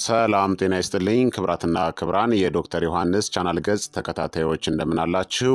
ሰላም ጤና ይስጥልኝ ክብራትና ክብራን የዶክተር ዮሐንስ ቻናል ገጽ ተከታታዮች እንደምናላችሁ፣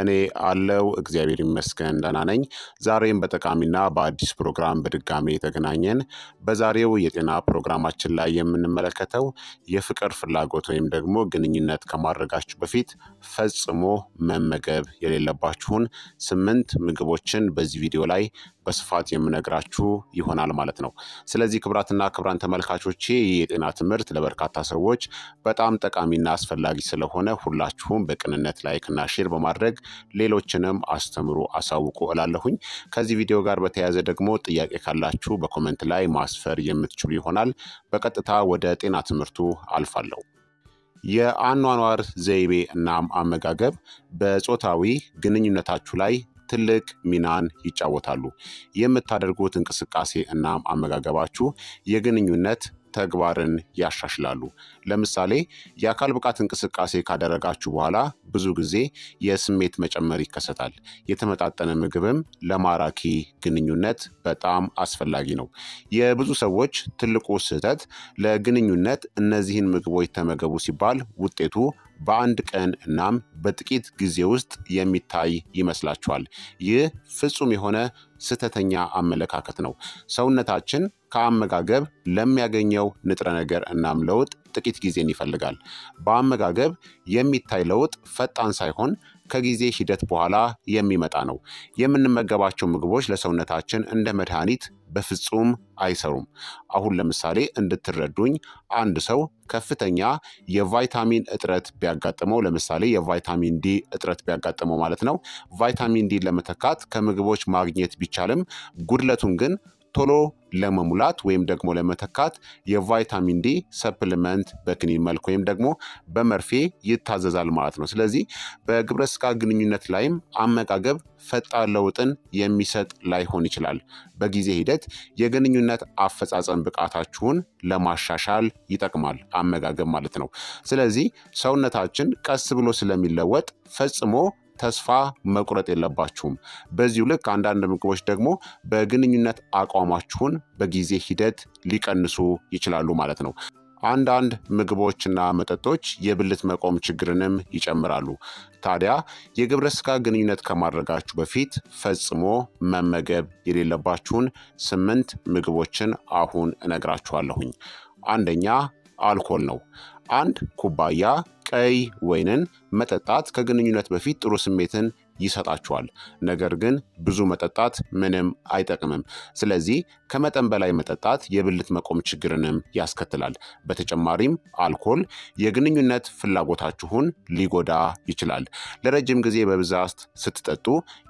እኔ አለው እግዚአብሔር ይመስገን ደህና ነኝ። ዛሬም በጠቃሚና በአዲስ ፕሮግራም በድጋሚ የተገናኘን። በዛሬው የጤና ፕሮግራማችን ላይ የምንመለከተው የፍቅር ፍላጎት ወይም ደግሞ ግንኙነት ከማድረጋችሁ በፊት ፈጽሞ መመገብ የሌለባችሁን ስምንት ምግቦችን በዚህ ቪዲዮ ላይ በስፋት የምነግራችሁ ይሆናል ማለት ነው። ስለዚህ ክብራትና ክብራን ተመልካቾቼ ይህ የጤና ትምህርት ለበርካታ ሰዎች በጣም ጠቃሚና አስፈላጊ ስለሆነ ሁላችሁም በቅንነት ላይክና ሼር በማድረግ ሌሎችንም አስተምሩ፣ አሳውቁ እላለሁኝ። ከዚህ ቪዲዮ ጋር በተያያዘ ደግሞ ጥያቄ ካላችሁ በኮመንት ላይ ማስፈር የምትችሉ ይሆናል። በቀጥታ ወደ ጤና ትምህርቱ አልፋለሁ። የአኗኗር ዘይቤ እናም አመጋገብ በጾታዊ ግንኙነታችሁ ላይ ትልቅ ሚናን ይጫወታሉ። የምታደርጉት እንቅስቃሴ እናም አመጋገባችሁ የግንኙነት ተግባርን ያሻሽላሉ። ለምሳሌ የአካል ብቃት እንቅስቃሴ ካደረጋችሁ በኋላ ብዙ ጊዜ የስሜት መጨመር ይከሰታል። የተመጣጠነ ምግብም ለማራኪ ግንኙነት በጣም አስፈላጊ ነው። የብዙ ሰዎች ትልቁ ስህተት ለግንኙነት እነዚህን ምግቦች ተመገቡ ሲባል ውጤቱ በአንድ ቀን እናም በጥቂት ጊዜ ውስጥ የሚታይ ይመስላችኋል። ይህ ፍጹም የሆነ ስህተተኛ አመለካከት ነው። ሰውነታችን ከአመጋገብ ለሚያገኘው ንጥረ ነገር እናም ለውጥ ጥቂት ጊዜን ይፈልጋል። በአመጋገብ የሚታይ ለውጥ ፈጣን ሳይሆን ከጊዜ ሂደት በኋላ የሚመጣ ነው። የምንመገባቸው ምግቦች ለሰውነታችን እንደ መድኃኒት በፍጹም አይሰሩም። አሁን ለምሳሌ እንድትረዱኝ አንድ ሰው ከፍተኛ የቫይታሚን እጥረት ቢያጋጥመው ለምሳሌ የቫይታሚን ዲ እጥረት ቢያጋጥመው ማለት ነው ቫይታሚን ዲ ለመተካት ከምግቦች ማግኘት ቢቻልም ጉድለቱን ግን ቶሎ ለመሙላት ወይም ደግሞ ለመተካት የቫይታሚን ዲ ሰፕሊመንት በክኒን መልክ ወይም ደግሞ በመርፌ ይታዘዛል ማለት ነው። ስለዚህ በግብረ ስጋ ግንኙነት ላይም አመጋገብ ፈጣን ለውጥን የሚሰጥ ላይሆን ይችላል። በጊዜ ሂደት የግንኙነት አፈጻጸም ብቃታችሁን ለማሻሻል ይጠቅማል አመጋገብ ማለት ነው። ስለዚህ ሰውነታችን ቀስ ብሎ ስለሚለወጥ ፈጽሞ ተስፋ መቁረጥ የለባችሁም። በዚሁ ልክ አንዳንድ ምግቦች ደግሞ በግንኙነት አቋማችሁን በጊዜ ሂደት ሊቀንሱ ይችላሉ ማለት ነው። አንዳንድ ምግቦችና መጠጦች የብልት መቆም ችግርንም ይጨምራሉ። ታዲያ የግብረ ስጋ ግንኙነት ከማድረጋችሁ በፊት ፈጽሞ መመገብ የሌለባችሁን ስምንት ምግቦችን አሁን እነግራችኋለሁኝ። አንደኛ አልኮል ነው። አንድ ኩባያ ቀይ ወይንን መጠጣት ከግንኙነት በፊት ጥሩ ስሜትን ይሰጣችኋል። ነገር ግን ብዙ መጠጣት ምንም አይጠቅምም። ስለዚህ ከመጠን በላይ መጠጣት የብልት መቆም ችግርንም ያስከትላል። በተጨማሪም አልኮል የግንኙነት ፍላጎታችሁን ሊጎዳ ይችላል። ለረጅም ጊዜ በብዛት ስትጠጡ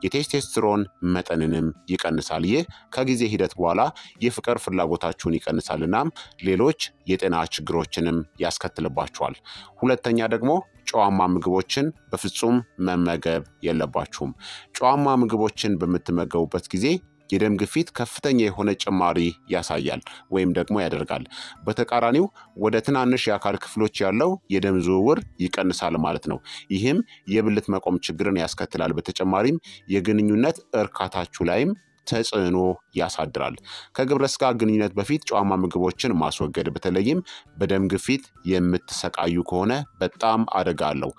የቴስቴስትሮን መጠንንም ይቀንሳል። ይህ ከጊዜ ሂደት በኋላ የፍቅር ፍላጎታችሁን ይቀንሳል፣ እናም ሌሎች የጤና ችግሮችንም ያስከትልባችኋል። ሁለተኛ ደግሞ ጨዋማ ምግቦችን በፍጹም መመገብ የለባችሁም። ጨዋማ ምግቦችን በምትመገቡበት ጊዜ የደም ግፊት ከፍተኛ የሆነ ጭማሪ ያሳያል ወይም ደግሞ ያደርጋል። በተቃራኒው ወደ ትናንሽ የአካል ክፍሎች ያለው የደም ዝውውር ይቀንሳል ማለት ነው። ይህም የብልት መቆም ችግርን ያስከትላል። በተጨማሪም የግንኙነት እርካታችሁ ላይም ተጽዕኖ ያሳድራል። ከግብረ ስጋ ግንኙነት በፊት ጨዋማ ምግቦችን ማስወገድ፣ በተለይም በደም ግፊት የምትሰቃዩ ከሆነ በጣም አደጋ አለው።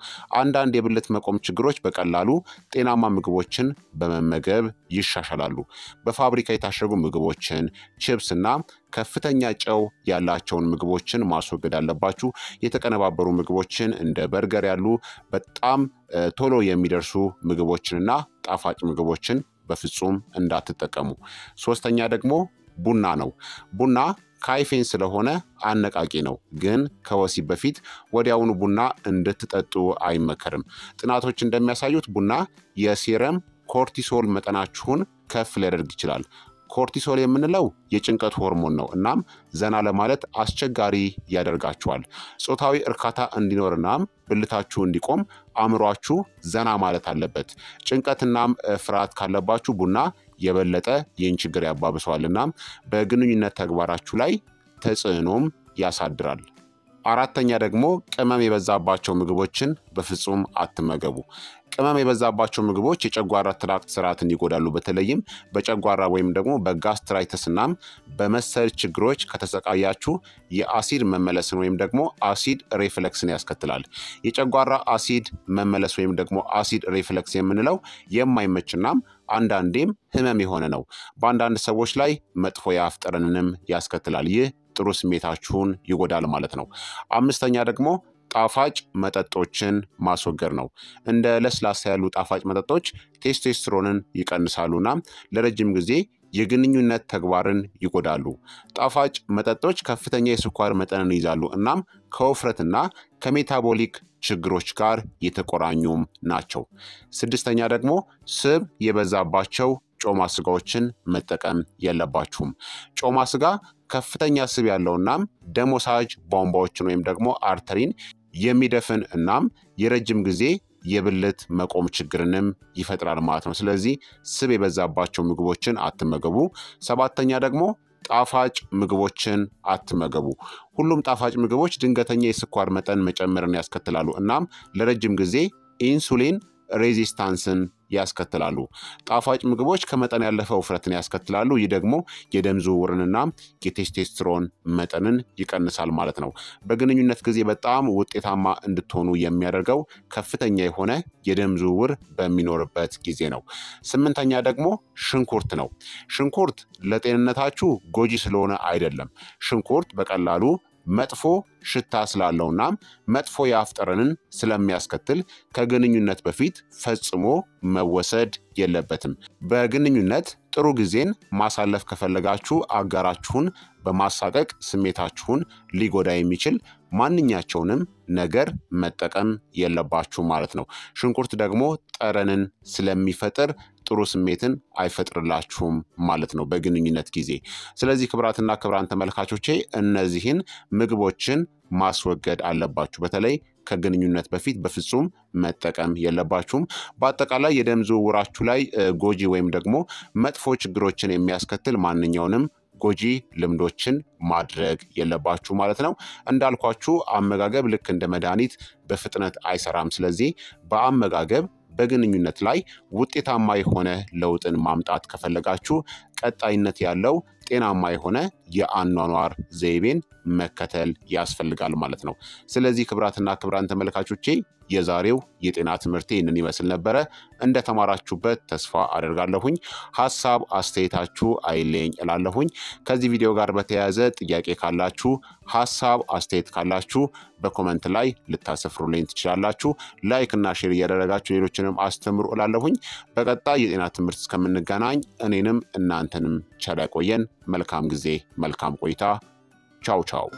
አንዳንድ የብልት መቆም ችግሮች በቀላሉ ጤናማ ምግቦችን በመመገብ ይሻሻላሉ። በፋብሪካ የታሸጉ ምግቦችን፣ ችፕስ እና ከፍተኛ ጨው ያላቸውን ምግቦችን ማስወገድ አለባችሁ። የተቀነባበሩ ምግቦችን እንደ በርገር ያሉ በጣም ቶሎ የሚደርሱ ምግቦችንና ጣፋጭ ምግቦችን በፍጹም እንዳትጠቀሙ። ሶስተኛ ደግሞ ቡና ነው። ቡና ካይፌን ስለሆነ አነቃቂ ነው፣ ግን ከወሲብ በፊት ወዲያውኑ ቡና እንድትጠጡ አይመከርም። ጥናቶች እንደሚያሳዩት ቡና የሴረም ኮርቲሶል መጠናችሁን ከፍ ሊያደርግ ይችላል። ኮርቲሶል የምንለው የጭንቀት ሆርሞን ነው። እናም ዘና ለማለት አስቸጋሪ ያደርጋችኋል። ጾታዊ እርካታ እንዲኖር እናም ብልታችሁ እንዲቆም አእምሯችሁ ዘና ማለት አለበት። ጭንቀትናም ፍርሃት ካለባችሁ ቡና የበለጠ ይህን ችግር ያባብሰዋል። እናም በግንኙነት ተግባራችሁ ላይ ተጽዕኖም ያሳድራል። አራተኛ ደግሞ ቅመም የበዛባቸው ምግቦችን በፍጹም አትመገቡ። ቅመም የበዛባቸው ምግቦች የጨጓራ ትራክት ስርዓትን ይጎዳሉ። በተለይም በጨጓራ ወይም ደግሞ በጋስትራይተስ እናም በመሰል ችግሮች ከተሰቃያችሁ የአሲድ መመለስን ወይም ደግሞ አሲድ ሬፍለክስን ያስከትላል። የጨጓራ አሲድ መመለስ ወይም ደግሞ አሲድ ሬፍለክስ የምንለው የማይመች አንዳንዴም ህመም የሆነ ነው። በአንዳንድ ሰዎች ላይ መጥፎ የአፍ ጠረንንም ያስከትላል። ይህ ጥሩ ስሜታችሁን ይጎዳል ማለት ነው። አምስተኛ ደግሞ ጣፋጭ መጠጦችን ማስወገድ ነው። እንደ ለስላሳ ያሉ ጣፋጭ መጠጦች ቴስቶስትሮንን ይቀንሳሉና ለረጅም ጊዜ የግንኙነት ተግባርን ይጎዳሉ። ጣፋጭ መጠጦች ከፍተኛ የስኳር መጠንን ይዛሉ እናም ከውፍረትና ከሜታቦሊክ ችግሮች ጋር የተቆራኙም ናቸው። ስድስተኛ ደግሞ ስብ የበዛባቸው ጮማ ስጋዎችን መጠቀም የለባችሁም። ጮማ ስጋ ከፍተኛ ስብ ያለው እናም ደሞሳጅ ቧንቧዎችን ወይም ደግሞ አርተሪን የሚደፍን እናም የረጅም ጊዜ የብልት መቆም ችግርንም ይፈጥራል ማለት ነው። ስለዚህ ስብ የበዛባቸው ምግቦችን አትመገቡ። ሰባተኛ ደግሞ ጣፋጭ ምግቦችን አትመገቡ። ሁሉም ጣፋጭ ምግቦች ድንገተኛ የስኳር መጠን መጨመርን ያስከትላሉ እናም ለረጅም ጊዜ ኢንሱሊን ሬዚስታንስን ያስከትላሉ። ጣፋጭ ምግቦች ከመጠን ያለፈ ውፍረትን ያስከትላሉ። ይህ ደግሞ የደም ዝውውርንና የቴስቴስትሮን መጠንን ይቀንሳል ማለት ነው። በግንኙነት ጊዜ በጣም ውጤታማ እንድትሆኑ የሚያደርገው ከፍተኛ የሆነ የደም ዝውውር በሚኖርበት ጊዜ ነው። ስምንተኛ ደግሞ ሽንኩርት ነው። ሽንኩርት ለጤንነታችሁ ጎጂ ስለሆነ አይደለም። ሽንኩርት በቀላሉ መጥፎ ሽታ ስላለውና መጥፎ የአፍ ጠረንን ስለሚያስከትል ከግንኙነት በፊት ፈጽሞ መወሰድ የለበትም። በግንኙነት ጥሩ ጊዜን ማሳለፍ ከፈለጋችሁ አጋራችሁን በማሳቀቅ ስሜታችሁን ሊጎዳ የሚችል ማንኛቸውንም ነገር መጠቀም የለባችሁ ማለት ነው። ሽንኩርት ደግሞ ጠረንን ስለሚፈጥር ጥሩ ስሜትን አይፈጥርላችሁም ማለት ነው በግንኙነት ጊዜ። ስለዚህ ክብራትና ክብራን ተመልካቾቼ እነዚህን ምግቦችን ማስወገድ አለባችሁ። በተለይ ከግንኙነት በፊት በፍጹም መጠቀም የለባችሁም። በአጠቃላይ የደም ዝውውራችሁ ላይ ጎጂ ወይም ደግሞ መጥፎ ችግሮችን የሚያስከትል ማንኛውንም ጎጂ ልምዶችን ማድረግ የለባችሁ ማለት ነው። እንዳልኳችሁ አመጋገብ ልክ እንደ መድኃኒት በፍጥነት አይሰራም። ስለዚህ በአመጋገብ በግንኙነት ላይ ውጤታማ የሆነ ለውጥን ማምጣት ከፈለጋችሁ ቀጣይነት ያለው ጤናማ የሆነ የአኗኗር ዘይቤን መከተል ያስፈልጋል ማለት ነው። ስለዚህ ክብራትና ክብራን ተመልካቾቼ የዛሬው የጤና ትምህርት ይህንን ይመስል ነበረ። እንደተማራችሁበት ተስፋ አደርጋለሁኝ። ሀሳብ አስተያየታችሁ አይለኝ እላለሁኝ። ከዚህ ቪዲዮ ጋር በተያያዘ ጥያቄ ካላችሁ፣ ሀሳብ አስተያየት ካላችሁ በኮመንት ላይ ልታሰፍሩልኝ ትችላላችሁ። ላይክ እና ሼር እያደረጋችሁ ሌሎችንም አስተምሩ እላለሁኝ። በቀጣይ የጤና ትምህርት እስከምንገናኝ እኔንም እናንተንም ቸር ያቆየን። መልካም ጊዜ፣ መልካም ቆይታ። ቻው ቻው